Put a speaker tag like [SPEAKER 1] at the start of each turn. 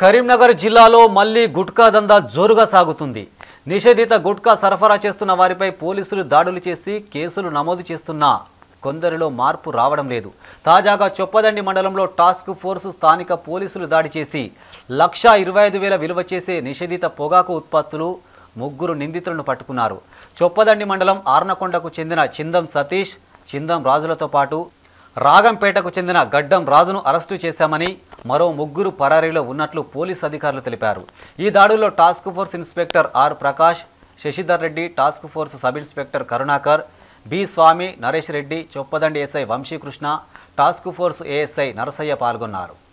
[SPEAKER 1] కరీంనగర్ జిల్లాలో మళ్లీ గుట్కా దందా జోరుగా సాగుతుంది నిషేధిత గుట్కా సరఫరా చేస్తున్న వారిపై పోలీసులు దాడులు చేసి కేసులు నమోదు చేస్తున్నా కొందరిలో మార్పు రావడం లేదు తాజాగా చొప్పదండి మండలంలో టాస్క్ ఫోర్సు స్థానిక పోలీసులు దాడి చేసి లక్షా ఇరవై ఐదు వేల విలువ చేసే నిషేధిత పొగాకు ఉత్పత్తులు ముగ్గురు నిందితులను పట్టుకున్నారు చొప్పదండి మండలం ఆర్నకొండకు చెందిన చిందం సతీష్ చిందం రాజులతో పాటు రాగంపేటకు చెందిన గడ్డం రాజును అరెస్టు చేశామని మరో ముగ్గురు పరారీలో ఉన్నట్లు పోలీసు అధికారులు తెలిపారు ఈ దాడుల్లో task force inspector R Prakash Shashidhar Reddy task force sub inspector Karunakar B Swamy Naresh Reddy Choppadandi SI Vamshi Krishna task force ASI Narasaiah పాల్గొన్నారు